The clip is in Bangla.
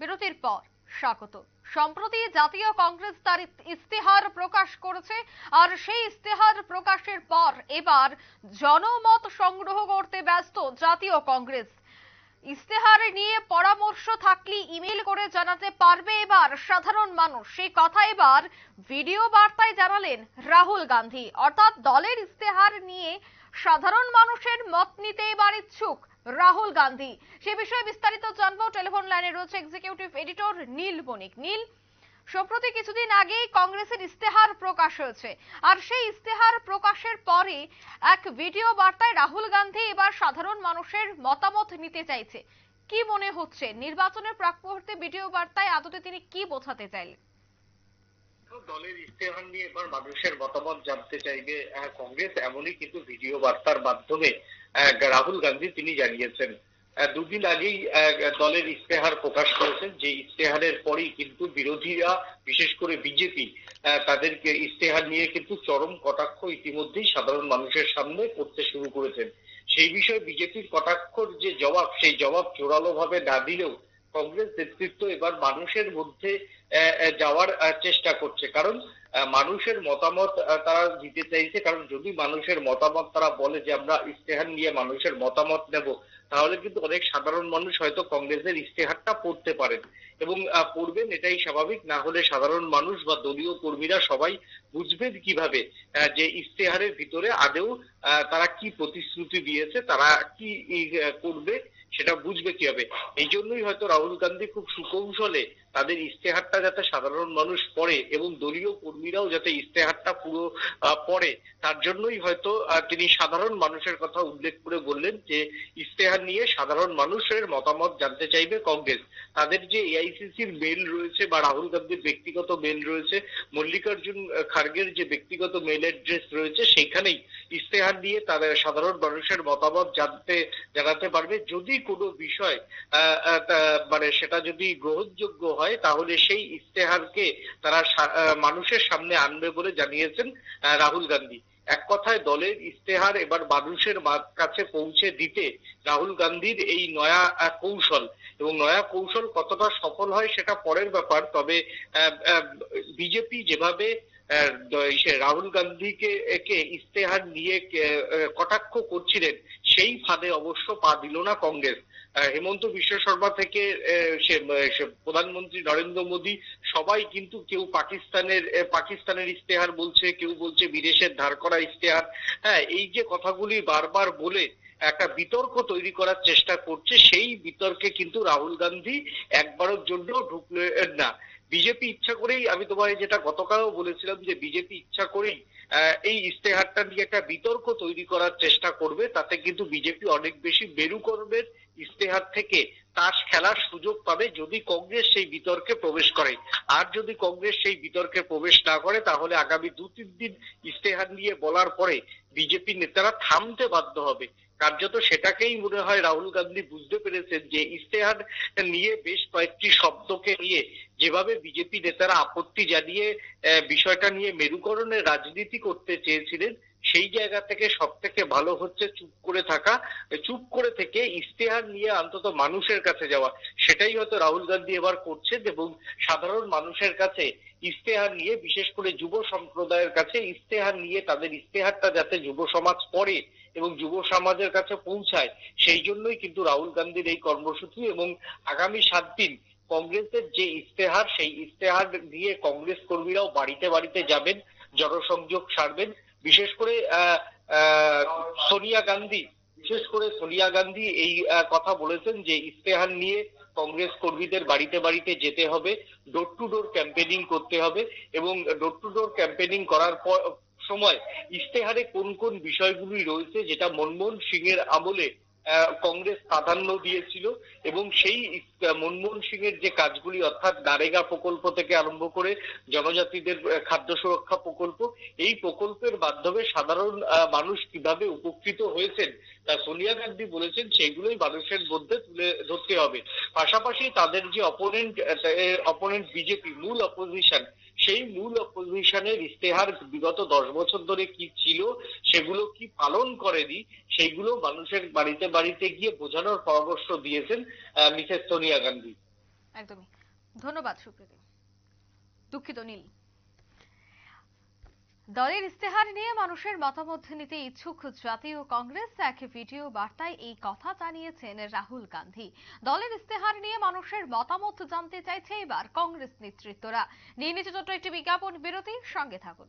বিরতির পর স্বাগত সম্প্রতি জাতীয় কংগ্রেস তার ইস্তেহার প্রকাশ করেছে আর সেই ইস্তেহার প্রকাশের পর এবার জনমত সংগ্রহ করতে ব্যস্ত জাতীয় কংগ্রেস ইস্তেহার নিয়ে পরামর্শ থাকলে ইমেল করে জানাতে পারবে এবার সাধারণ মানুষ সেই কথা এবার ভিডিও বার্তায় জানালেন রাহুল গান্ধী অর্থাৎ দলের ইস্তেহার নিয়ে সাধারণ মানুষের মত নিতে এবার ইচ্ছুক রাহুল গান্ধী সে বিষয়ে বিস্তারিত জানবো টেলিফোন লাইনে রয়েছে এক্সিকিউটিভ এডিটর নীল বণিক নীল সম্প্রতি কিছুদিন আগেই কংগ্রেসের ইস্তেহার প্রকাশ হয়েছে আর সেই ইস্তেহার প্রকাশের পরে এক ভিডিও বার্তায় রাহুল গান্ধী এবার সাধারণ মানুষের মতামত নিতে চাইছে কি মনে হচ্ছে নির্বাচনের প্রাক মুহূর্তে ভিডিও বার্তায় আদতে তিনি কি বোঝাতে চাইলেন দলের ইস্তেহার নিয়ে এবার মানুষের মতামত জানতে চাইবে কংগ্রেস এমনই কিন্তু ভিডিও বার্তার মাধ্যমে রাহুল গান্ধী তিনি জানিয়েছেন দুদিন আগেই দলের ইস্তেহার প্রকাশ করেছেন যে ইস্তেহারের পরেই কিন্তু বিরোধীরা বিশেষ করে বিজেপি তাদেরকে ইস্তেহার নিয়ে কিন্তু চরম কটাক্ষ ইতিমধ্যেই সাধারণ মানুষের সামনে করতে শুরু করেছেন সেই বিষয়ে বিজেপির কটাক্ষর যে জবাব সেই জবাব জোরালো ভাবে না দিলেও কংগ্রেস নেতৃত্ব এবার মানুষের মধ্যে যাওয়ার চেষ্টা করছে কারণ মানুষের মতামত তারা দিতে চাইছে কারণ যদি মানুষের মতামত তারা বলে যে আমরা ইস্তেহার নিয়ে মানুষের মতামত নেব তাহলে কিন্তু অনেক সাধারণ মানুষ হয়তো কংগ্রেসের ইস্তেহারটা পড়তে পারেন এবং পড়বেন এটাই স্বাভাবিক না হলে সাধারণ মানুষ বা দলীয় কর্মীরা সবাই বুঝবেন কিভাবে যে ইস্তেহারের ভিতরে আদেও তারা কি প্রতিশ্রুতি দিয়েছে তারা কি করবে সেটা বুঝবে কি হবে এই জন্যই হয়তো রাহুল গান্ধী খুব সুকৌশলে তাদের ইস্তেহারটা যাতে সাধারণ মানুষ পড়ে এবং দলীয় কর্মীরাও যাতে ইস্তেহারটা পুরো পড়ে তার জন্যই হয়তো তিনি সাধারণ মানুষের কথা উল্লেখ করে বললেন যে ইস্তেহার নিয়ে সাধারণ মানুষের মতামত জানতে চাইবে কংগ্রেস তাদের যে এআইসিসির মেল রয়েছে বা রাহুল গান্ধীর ব্যক্তিগত মেল রয়েছে মল্লিকার্জুন খার্গের যে ব্যক্তিগত মেল অ্যাড্রেস রয়েছে সেখানেই ইস্তেহার নিয়ে তারা সাধারণ মানুষের মতামত জানতে জানাতে পারবে যদি কোনো বিষয় মানে সেটা যদি গ্রহণযোগ্য হয় তাহলে সেই ইস্তেহারকে তারা মানুষের সামনে আনবে বলে জানিয়েছেন রাহুল গান্ধী এক কথায় দলের ইস্তেহার এবার মানুষের কাছে পৌঁছে দিতে রাহুল গান্ধীর এই নয়া কৌশল এবং নয়া কৌশল কতটা সফল হয় সেটা পরের ব্যাপার তবে বিজেপি যেভাবে রাহুল গান্ধীকে একে ইস্তেহার নিয়ে কটাক্ষ করছিলেন সেই ফাঁদে অবশ্য পা দিল না কংগ্রেস হেমন্ত বিশ্ব শর্মা থেকে প্রধানমন্ত্রী নরেন্দ্র মোদী সবাই কিন্তু কেউ পাকিস্তানের পাকিস্তানের ইশতেহার বলছে কেউ বলছে বিদেশের ধার করা ইশতেহার হ্যাঁ এই যে কথাগুলি বারবার বলে একটা বিতর্ক তৈরি করার চেষ্টা করছে সেই বিতর্কে কিন্তু রাহুল গান্ধী একবারের জন্য ঢুকলেন না বিজেপি ইচ্ছা করেই আমি তোমায় যেটা গতকালও বলেছিলাম যে বিজেপি ইচ্ছা করেই এই ইস্তেহারটা নিয়ে একটা বিতর্ক তৈরি করার চেষ্টা করবে তাতে কিন্তু বিজেপি অনেক বেশি মেরুকরণের ইস্তেহার থেকে তাস খেলার সুযোগ পাবে যদি কংগ্রেস সেই বিতর্কে প্রবেশ করে আর যদি কংগ্রেস সেই বিতর্কে প্রবেশ না করে তাহলে আগামী দু তিন দিন ইস্তেহার নিয়ে বলার পরে বিজেপি নেতারা থামতে বাধ্য হবে কার্যত সেটাকেই মনে হয় রাহুল গান্ধী বুঝতে পেরেছেন যে ইস্তেহার নিয়ে বেশ কয়েকটি শব্দকে নিয়ে যেভাবে বিজেপি নেতারা আপত্তি জানিয়ে বিষয়টা নিয়ে মেরুকরণের রাজনীতি করতে চেয়েছিলেন সেই জায়গা থেকে সব থেকে ভালো হচ্ছে চুপ করে থাকা চুপ করে থেকে ইস্তেহার নিয়ে অন্তত মানুষের কাছে যাওয়া সেটাই হয়তো রাহুল গান্ধী এবার করছেন এবং সাধারণ মানুষের কাছে ইশতেহার নিয়ে বিশেষ করে যুব সম্প্রদায়ের কাছে ইশতেহার নিয়ে তাদের ইশতেহারটা যাতে যুব সমাজ পড়ে এবং যুব সমাজের কাছে পৌঁছায় সেই জন্যই কিন্তু রাহুল গান্ধীর এই কর্মসূচি এবং আগামী সাত দিন কংগ্রেসের যে ইশতেহার সেই ইশতেহার দিয়ে কংগ্রেস কর্মীরাও বাড়িতে বাড়িতে যাবেন জনসংযোগ সারবেন বিশেষ করে সোনিয়া গান্ধী বিশেষ করে সোনিয়া গান্ধী এই কথা বলেছেন যে ইশতেহার নিয়ে কংগ্রেস কর্মীদের বাড়িতে বাড়িতে যেতে হবে ডোর টু ডোর ক্যাম্পেনিং করতে হবে এবং ডোর টু ডোর ক্যাম্পেনিং করার পর সময় ইশতেহারে কোন কোন বিষয়গুলি রয়েছে যেটা মনমোহন সিং এর আমলে কংগ্রেস প্রাধান্য দিয়েছিল এবং সেই মনমোহন সিং এর যে কাজগুলি অর্থাৎ নারেগা প্রকল্প থেকে আরম্ভ করে জনজাতিদের খাদ্য সুরক্ষা প্রকল্প এই প্রকল্পের মাধ্যমে সাধারণ মানুষ কিভাবে উপকৃত হয়েছেন তা সোনিয়া গান্ধী বলেছেন সেগুলোই মানুষের মধ্যে তুলে ধরতে হবে পাশাপাশি তাদের যে অপোনেন্ট অপোনেন্ট বিজেপি মূল অপোজিশন সেই মূল অপোজিশনের ইশতেহার বিগত দশ বছর ধরে কি ছিল সেগুলো কি পালন করেনি সেইগুলো মানুষের বাড়িতে বাড়িতে গিয়ে বোঝানোর পরামর্শ দিয়েছেন মিসেস সোনিয়া গান্ধী একদমই ধন্যবাদ সুপ্রীতি দুঃখিত নীল দলের ইস্তেহার নিয়ে মানুষের মতামত নিতে ইচ্ছুক জাতীয় কংগ্রেস এক ভিডিও বার্তায় এই কথা জানিয়েছেন রাহুল গান্ধী দলের ইস্তেহার নিয়ে মানুষের মতামত জানতে চাইছে এবার কংগ্রেস নেতৃত্বরা নিয়ে নিচে ছোট্ট একটি বিজ্ঞাপন বিরতির সঙ্গে থাকুন